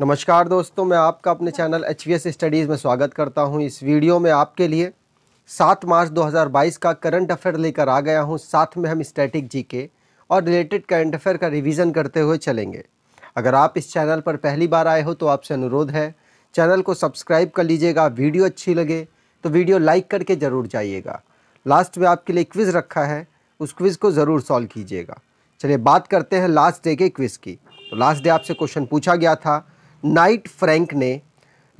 नमस्कार दोस्तों मैं आपका अपने चैनल एच स्टडीज़ में स्वागत करता हूं इस वीडियो में आपके लिए 7 मार्च 2022 का करंट अफेयर लेकर आ गया हूं साथ में हम स्टैटिक जीके और रिलेटेड करंट अफेयर का रिवीजन करते हुए चलेंगे अगर आप इस चैनल पर पहली बार आए हो तो आपसे अनुरोध है चैनल को सब्सक्राइब कर लीजिएगा वीडियो अच्छी लगे तो वीडियो लाइक करके ज़रूर जाइएगा लास्ट में आपके लिए क्विज़ रखा है उस क्विज़ को ज़रूर सॉल्व कीजिएगा चलिए बात करते हैं लास्ट डे के क्विज़ की तो लास्ट डे आपसे क्वेश्चन पूछा गया था नाइट फ्रैंक ने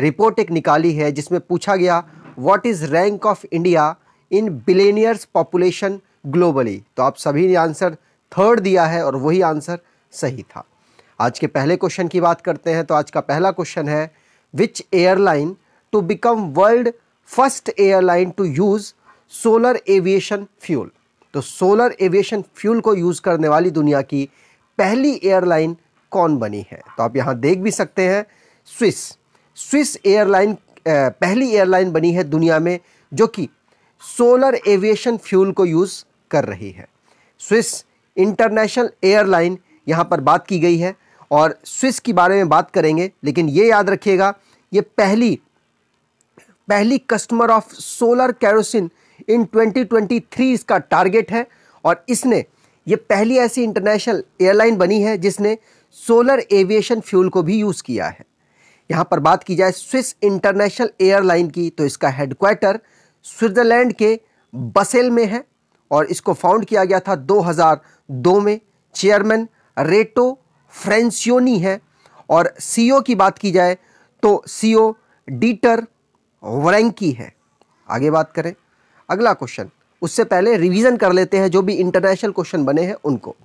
रिपोर्ट एक निकाली है जिसमें पूछा गया what is rank of India in billionaires population globally तो आप सभी ने आंसर थर्ड दिया है और वही आंसर सही था आज के पहले क्वेश्चन की बात करते हैं तो आज का पहला क्वेश्चन है which airline to become world first airline to use solar aviation fuel तो सोलर एविएशन फ्यूल को यूज़ करने वाली दुनिया की पहली एयरलाइन कौन बनी है तो आप यहाँ देख भी सकते हैं स्विस स्विस एयरलाइन पहली एयरलाइन बनी है दुनिया में जो कि सोलर एविएशन फ्यूल को यूज़ कर रही है स्विस इंटरनेशनल एयरलाइन यहाँ पर बात की गई है और स्विस के बारे में बात करेंगे लेकिन ये याद रखिएगा ये पहली पहली customer of solar kerosene in 2023 इसका टारगेट है और इसने ये पहली ऐसी इंटरनेशनल एयरलाइन बनी है जिसने सोलर एविएशन फ्यूल को भी यूज़ किया है यहां पर बात की जाए स्विस इंटरनेशनल एयरलाइन की तो इसका हेडक्वार्टर स्विट्ज़रलैंड के बसेल में है और इसको फाउंड किया गया था 2002 में चेयरमैन रेटो फ्रेंसियोनी है और सीईओ की बात की जाए तो सीईओ डीटर वरेंकी है आगे बात करें अगला क्वेश्चन उससे पहले रिवीजन कर लेते हैं जो भी इंटरनेशनल क्वेश्चन बने हैं उनको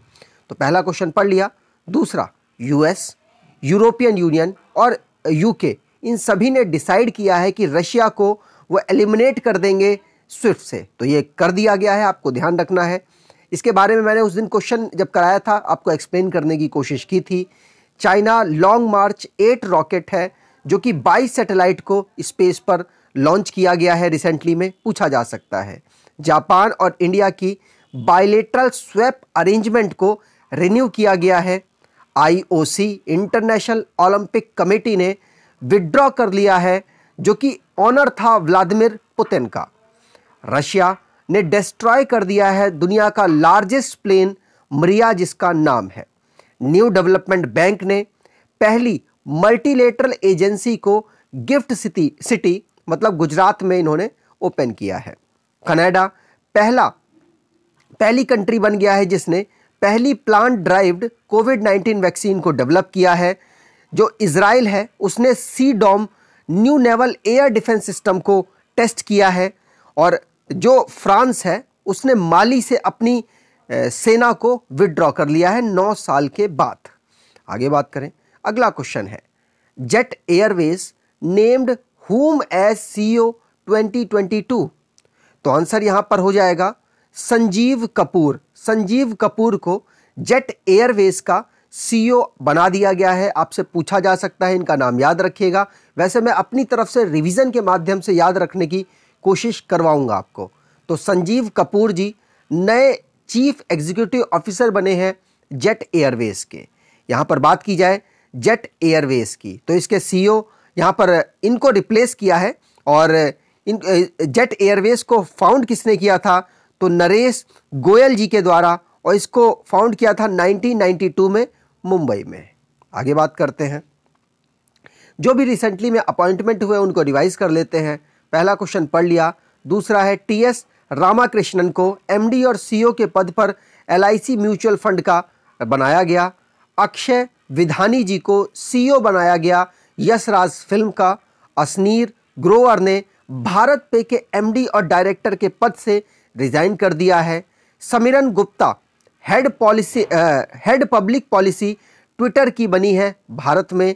तो पहला क्वेश्चन पढ़ लिया दूसरा यूएस यूरोपियन यूनियन और यूके इन सभी ने डिसाइड किया है कि रशिया को वो एलिमिनेट कर देंगे स्विफ्ट से तो ये कर दिया गया है आपको ध्यान रखना है इसके बारे में मैंने उस दिन क्वेश्चन जब कराया था आपको एक्सप्लेन करने की कोशिश की थी China Long March eight rocket है जो कि 22 सैटेलाइट को स्पेस पर लॉन्च किया गया है रिसेंटली में पूछा जा सकता है जापान और इंडिया की बायलेटरल स्वेप अरेंजमेंट को रिन्यू किया गया है आईओसी इंटरनेशनल ओलंपिक कमेटी ने विड्रॉ कर लिया है जो कि ऑनर था व्लादिमिर पुतिन का रशिया ने डिस्ट्रॉय कर दिया है दुनिया का लार्जेस्ट प्लेन मरिया जिसका नाम है न्यू डेवलपमेंट बैंक ने पहली मल्टीलेटरल एजेंसी को गिफ्ट सिटी सिटी मतलब गुजरात में इन्होंने ओपन किया है कनाडा पहला पहली कंट्री बन गया है जिसने पहली प्लांट ड्राइव्ड कोविड 19 वैक्सीन को डेवलप किया है जो इसराइल है उसने C dome new naval air defence system को टेस्ट किया है और जो फ्रांस है उसने माली से अपनी सेना को विड्रॉ कर लिया है नौ साल के बाद आगे बात करें अगला क्वेश्चन है Jet Airways named whom as C O twenty तो आंसर यहां पर हो जाएगा संजीव कपूर संजीव कपूर को जेट एयरवेज का सीईओ बना दिया गया है आपसे पूछा जा सकता है इनका नाम याद रखिएगा वैसे मैं अपनी तरफ से रिवीजन के माध्यम से याद रखने की कोशिश करवाऊंगा आपको तो संजीव कपूर जी नए चीफ एग्जीक्यूटिव ऑफिसर बने हैं जेट एयरवेज के यहाँ पर बात की जाए जेट एयरवेज की तो इसके सीईओ यहाँ पर इनको रिप्लेस किया है और इन जेट एयरवेज को फाउंड किसने किया था तो नरेश गोयल जी के द्वारा और इसको फाउंड किया था 1992 में मुंबई में आगे बात करते हैं जो भी रिसेंटली में अपॉइंटमेंट हुए उनको रिवाइज कर लेते हैं पहला क्वेश्चन पढ़ लिया दूसरा है टी एस रामाकृष्णन को एमडी और सीईओ के पद पर एलआईसी म्यूचुअल फंड का बनाया गया अक्षय विधानी जी को सीईओ बनाया गया यशराज फिल्म का असनीर ग्रोवर ने भारत पे के एमडी और डायरेक्टर के पद से रिज़ाइन कर दिया है Samiran Gupta head policy head public policy Twitter की बनी है भारत में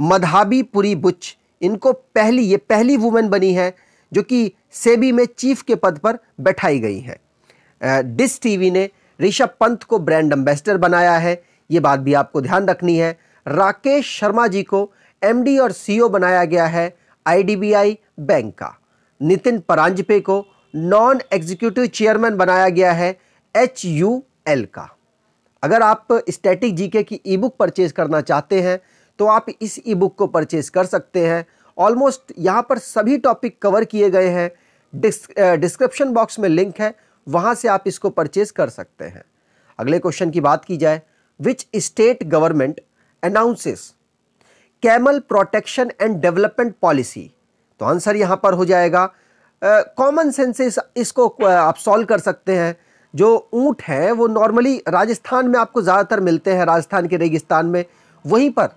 मधाबी पुरी बुच इनको पहली ये पहली वुमेन बनी है जो कि सेबी में चीफ के पद पर बैठाई गई है डिस टीवी ने ऋषभ पंत को ब्रांड एम्बेसडर बनाया है ये बात भी आपको ध्यान रखनी है राकेश शर्मा जी को एमडी और सीईओ बनाया गया है आईडीबीआई बैंक का नितिन परांजपे को नॉन एग्जीक्यूटिव चेयरमैन बनाया गया है एच यू एल का अगर आप स्टैटिक जीके की ई बुक परचेज करना चाहते हैं तो आप इस ई बुक को परचेज कर सकते हैं ऑलमोस्ट यहाँ पर सभी टॉपिक कवर किए गए हैं डिस्क्रिप्शन बॉक्स में लिंक है वहाँ से आप इसको परचेज कर सकते हैं अगले क्वेश्चन की बात की जाए which state government announces camel protection and development policy तो आंसर यहाँ पर हो जाएगा कॉमन सेंस इस इसको आप सॉल्व कर सकते हैं जो ऊँट है वो नॉर्मली राजस्थान में आपको ज़्यादातर मिलते हैं राजस्थान के रेगिस्तान में वहीं पर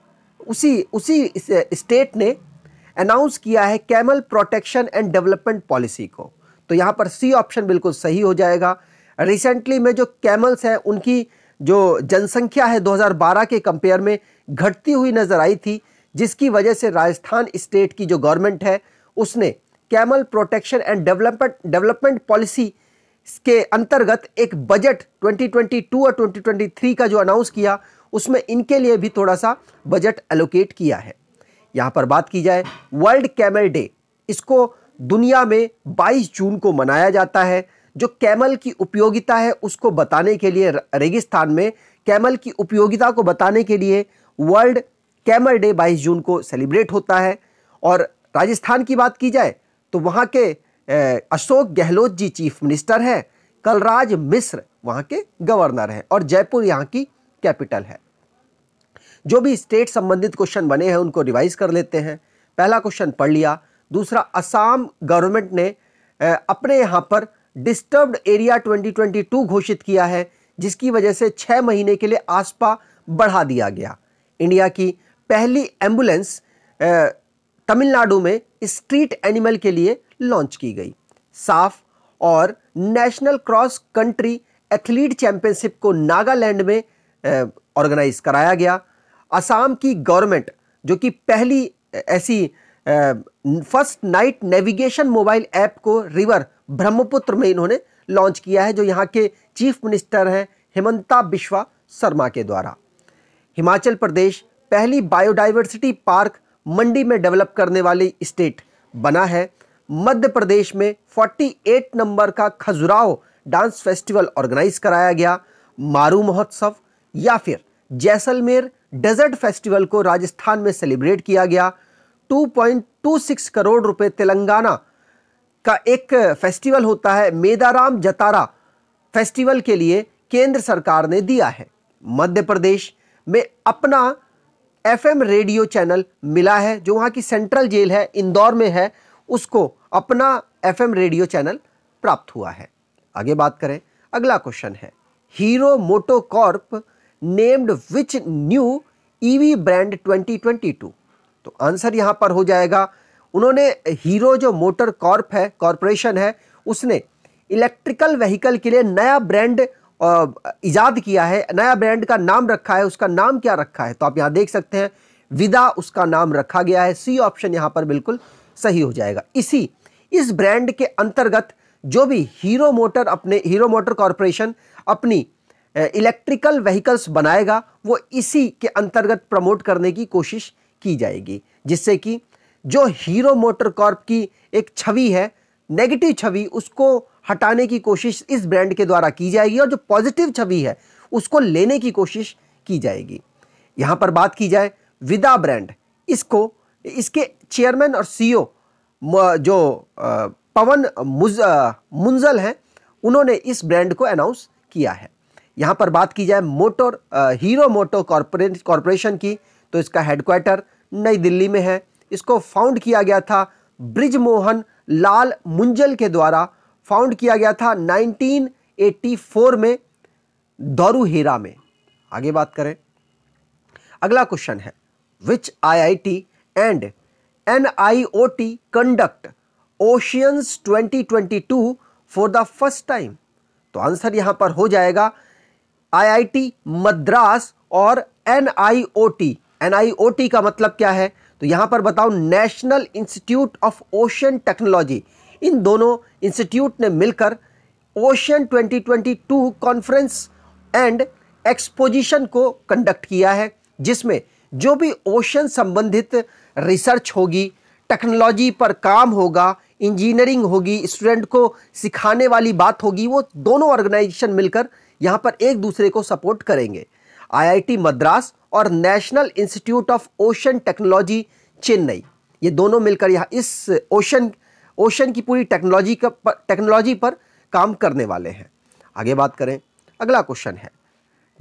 उसी उसी स्टेट ने अनाउंस किया है camel protection and development policy को तो यहाँ पर सी ऑप्शन बिल्कुल सही हो जाएगा रिसेंटली में जो कैमल्स हैं उनकी जो जनसंख्या है 2012 के कंपेयर में घटती हुई नज़र आई थी जिसकी वजह से राजस्थान स्टेट की जो गवर्नमेंट है उसने camel protection and development development policy के अंतर्गत एक बजट 2022 और 2023 का जो अनाउंस किया उसमें इनके लिए भी थोड़ा सा बजट एलोकेट किया है यहाँ पर बात की जाए वर्ल्ड कैमल डे इसको दुनिया में 22 जून को मनाया जाता है जो कैमल की उपयोगिता है उसको बताने के लिए रेगिस्तान में कैमल की उपयोगिता को बताने के लिए वर्ल्ड कैमल डे 22 जून को सेलिब्रेट होता है और राजस्थान की बात की जाए तो वहाँ के अशोक गहलोत जी चीफ मिनिस्टर हैं कलराज मिश्र वहाँ के गवर्नर हैं और जयपुर यहाँ की कैपिटल है जो भी स्टेट संबंधित क्वेश्चन बने हैं उनको रिवाइज कर लेते हैं पहला क्वेश्चन पढ़ लिया दूसरा असम गवर्नमेंट ने अपने यहाँ पर डिस्टर्ब्ड एरिया 2022 घोषित किया है जिसकी वजह से छः महीने के लिए आसपा बढ़ा दिया गया इंडिया की पहली एम्बुलेंस तमिलनाडु में स्ट्रीट एनिमल के लिए लॉन्च की गई साफ और national cross country athlete championship को नागालैंड में ऑर्गेनाइज कराया गया असम की गवर्नमेंट जो कि पहली ऐसी first night navigation mobile app को रिवर ब्रह्मपुत्र में इन्होंने लॉन्च किया है जो यहाँ के चीफ मिनिस्टर हैं हेमंता बिश्वा शर्मा के द्वारा हिमाचल प्रदेश पहली बायोडाइवर्सिटी पार्क मंडी में डेवलप करने वाली स्टेट बना है मध्य प्रदेश में 48 नंबर का खजुराहो डांस फेस्टिवल ऑर्गेनाइज कराया गया मारू महोत्सव या फिर जैसलमेर डेजर्ट फेस्टिवल को राजस्थान में सेलिब्रेट किया गया 2.26 करोड़ रुपए तेलंगाना का एक फेस्टिवल होता है मेदाराम जतारा फेस्टिवल के लिए केंद्र सरकार ने दिया है मध्य प्रदेश में अपना एफएम रेडियो चैनल मिला है जो वहाँ की सेंट्रल जेल है इंदौर में है उसको अपना एफएम रेडियो चैनल प्राप्त हुआ है आगे बात करें अगला क्वेश्चन है Hero MotoCorp named which new EV brand 2022 तो आंसर यहाँ पर हो जाएगा उन्होंने हीरो जो मोटर कॉर्प है कॉरपोरेशन है उसने इलेक्ट्रिकल व्हीकल के लिए नया ब्रांड ईजाद किया है नया ब्रांड का नाम रखा है उसका नाम क्या रखा है तो आप यहाँ देख सकते हैं विदा उसका नाम रखा गया है सी ऑप्शन यहाँ पर बिल्कुल सही हो जाएगा इसी इस ब्रांड के अंतर्गत जो भी हीरो मोटर अपने हीरो मोटर कॉरपोरेशन अपनी इलेक्ट्रिकल व्हीकल्स बनाएगा वो इसी के अंतर्गत प्रमोट करने की कोशिश की जाएगी जिससे कि जो हीरो मोटर कॉर्प की एक छवि है नेगेटिव छवि उसको हटाने की कोशिश इस ब्रांड के द्वारा की जाएगी और जो पॉजिटिव छवि है उसको लेने की कोशिश की जाएगी यहाँ पर बात की जाए विदा ब्रांड इसको इसके चेयरमैन और सीईओ जो पवन मुज मुंजल हैं उन्होंने इस ब्रांड को अनाउंस किया है यहाँ पर बात की जाए motor Hero Moto corporate corporation की तो इसका हेडक्वार्टर नई दिल्ली में है इसको फाउंड किया गया था ब्रिज मोहन लाल मुंजल के द्वारा फाउंड किया गया था 1984 में दौरू हीरा में आगे बात करें अगला क्वेश्चन है which IIT and NIOT conduct oceans 2022 for the first time तो आंसर यहां पर हो जाएगा आईआईटी मद्रास और एनआईओटी एनआईओटी का मतलब क्या है तो यहां पर बताओ national institute of ocean technology इन दोनों इंस्टीट्यूट ने मिलकर ओशन 2022 कॉन्फ्रेंस एंड एक्सपोजिशन को कंडक्ट किया है जिसमें जो भी ओशन संबंधित रिसर्च होगी टेक्नोलॉजी पर काम होगा इंजीनियरिंग होगी स्टूडेंट को सिखाने वाली बात होगी वो दोनों ऑर्गेनाइजेशन मिलकर यहाँ पर एक दूसरे को सपोर्ट करेंगे आईआईटी मद्रास और national institute of ocean technology Chennai ये दोनों मिलकर यहाँ इस ओशन ओशन की पूरी टेक्नोलॉजी का टेक्नोलॉजी पर काम करने वाले हैं आगे बात करें अगला क्वेश्चन है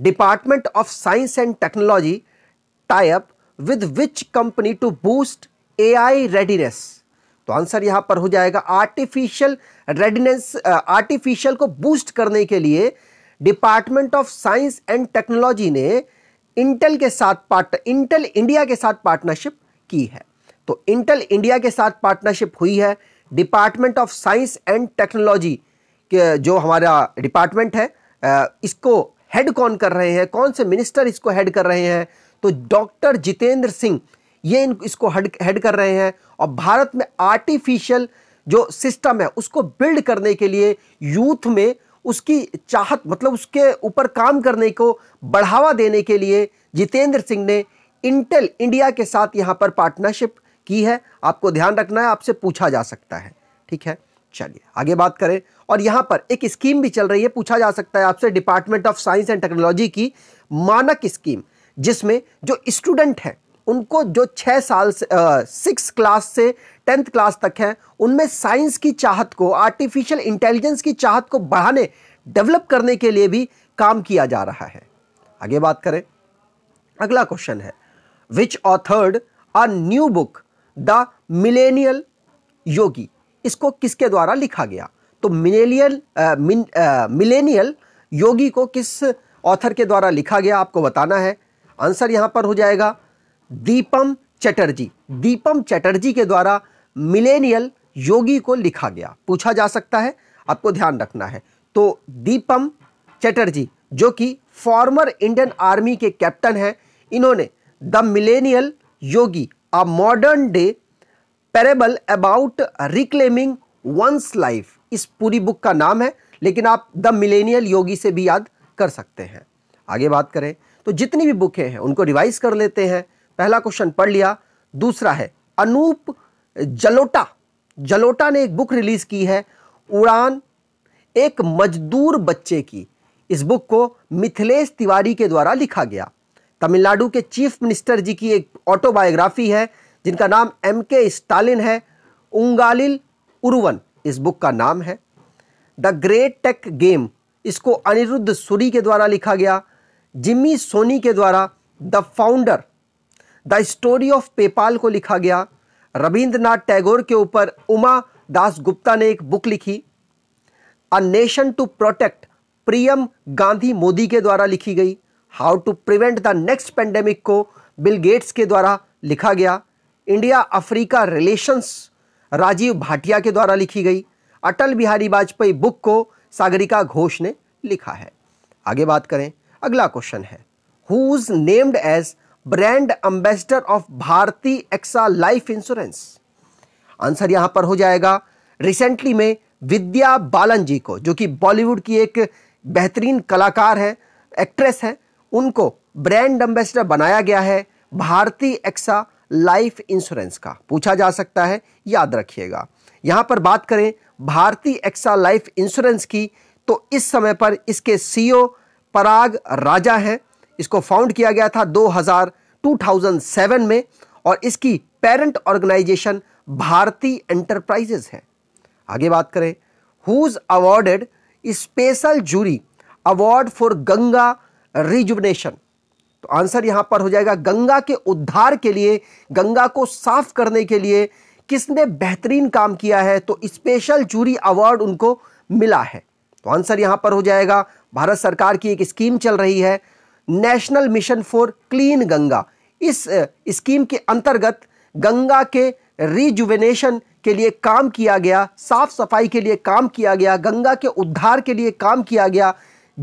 department of science and technology type with which company to boost AI readiness तो आंसर यहां पर हो जाएगा आर्टिफिशियल रेडीनेस आर्टिफिशियल को बूस्ट करने के लिए department of science and technology ने इंटेल के साथ पार्ट इंटेल इंडिया के साथ पार्टनरशिप की है तो इंटेल इंडिया के साथ पार्टनरशिप हुई है department of science and technology के जो हमारा डिपार्टमेंट है इसको हेड कौन कर रहे हैं कौन से मिनिस्टर इसको हेड कर रहे हैं तो डॉक्टर जितेंद्र सिंह ये इन इसको हेड हेड कर रहे हैं और भारत में आर्टिफिशियल जो सिस्टम है उसको बिल्ड करने के लिए यूथ में उसकी चाहत मतलब उसके ऊपर काम करने को बढ़ावा देने के लिए जितेंद्र सिंह ने इंटेल इंडिया के साथ यहाँ पर पार्टनरशिप की है आपको ध्यान रखना है आपसे पूछा जा सकता है ठीक है चलिए आगे बात करें और यहां पर एक स्कीम भी चल रही है पूछा जा सकता है आपसे department of science and technology की मानक स्कीम जिसमें जो स्टूडेंट हैं उनको जो छः साल से सिक्स क्लास से टेंथ क्लास तक हैं उनमें साइंस की चाहत को आर्टिफिशियल इंटेलिजेंस की चाहत को बढ़ाने डेवलप करने के लिए भी काम किया जा रहा है आगे बात करें अगला क्वेश्चन है which authored a new book the millennial yogi इसको किसके द्वारा लिखा गया तो मिलेनियल मिलेनियल योगी को किस ऑथर के द्वारा लिखा गया आपको बताना है आंसर यहां पर हो जाएगा दीपम चटर्जी दीपम चटर्जी के द्वारा मिलेनियल योगी को लिखा गया पूछा जा सकता है आपको ध्यान रखना है तो दीपम चटर्जी जो कि फॉर्मर इंडियन आर्मी के कैप्टन हैं इन्होंने the millennial yogi a modern day parable about reclaiming one's life इस पूरी बुक का नाम है लेकिन आप द मिलेनियल योगी से भी याद कर सकते हैं आगे बात करें तो जितनी भी बुकें हैं उनको रिवाइज कर लेते हैं पहला क्वेश्चन पढ़ लिया दूसरा है अनूप जलोटा जलोटा ने एक बुक रिलीज़ की है उड़ान एक मजदूर बच्चे की इस बुक को मिथिलेश तिवारी के द्वारा लिखा गया तमिलनाडु के चीफ मिनिस्टर जी की एक ऑटोबायोग्राफी है जिनका नाम एम के स्टालिन है उंगालिल उरुवन इस बुक का नाम है द ग्रेट टेक गेम इसको अनिरुद्ध सूरी के द्वारा लिखा गया जिम्मी सोनी के द्वारा the founder the story of PayPal को लिखा गया रविंद्रनाथ टैगोर के ऊपर उमा दास गुप्ता ने एक बुक लिखी a nation to protect Priyam Gandhi Modi के द्वारा लिखी गई how to prevent the next pandemic को बिल गेट्स के द्वारा लिखा गया India Africa relations Rajiv Bhatia के द्वारा लिखी गई अटल बिहारी वाजपेयी बुक को सागरिका घोष ने लिखा है आगे बात करें अगला क्वेश्चन है who is named as brand ambassador of Bharti AXA life insurance answer यहां पर हो जाएगा रिसेंटली में विद्या बालन जी को जो कि बॉलीवुड की एक बेहतरीन कलाकार है एक्ट्रेस है उनको ब्रांड एम्बेसडर बनाया गया है भारतीय एक्सा लाइफ इंश्योरेंस का पूछा जा सकता है याद रखिएगा यहां पर बात करें भारतीय एक्सा लाइफ इंश्योरेंस की तो इस समय पर इसके सीईओ e पराग राजा हैं इसको फाउंड किया गया था 2000 2007 में और इसकी पेरेंट ऑर्गेनाइजेशन भारती एंटरप्राइजेस है आगे बात करें who's awarded special jury award for Ganga rejuvenation तो आंसर यहां पर हो जाएगा गंगा के उद्धार के लिए गंगा को साफ करने के लिए किसने बेहतरीन काम किया है तो स्पेशल जूरी अवार्ड उनको मिला है तो आंसर यहां पर हो जाएगा भारत सरकार की एक स्कीम चल रही है national mission for clean Ganga इस स्कीम के अंतर्गत गंगा के रिजुवेनेशन के लिए काम किया गया साफ सफाई के लिए काम किया गया गंगा के उद्धार के लिए काम किया गया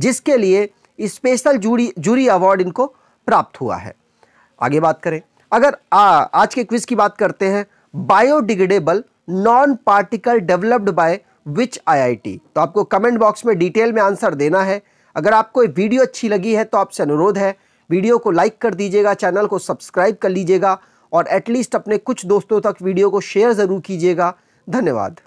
जिसके लिए स्पेशल जूरी जूरी अवार्ड इनको प्राप्त हुआ है आगे बात करें अगर आ, आज के क्विज की बात करते हैं biodegradable non particle developed by which IIT तो आपको कमेंट बॉक्स में डिटेल में आंसर देना है अगर आपको ये वीडियो अच्छी लगी है तो आपसे अनुरोध है वीडियो को लाइक कर दीजिएगा चैनल को सब्सक्राइब कर लीजिएगा और एटलीस्ट अपने कुछ दोस्तों तक वीडियो को शेयर ज़रूर कीजिएगा धन्यवाद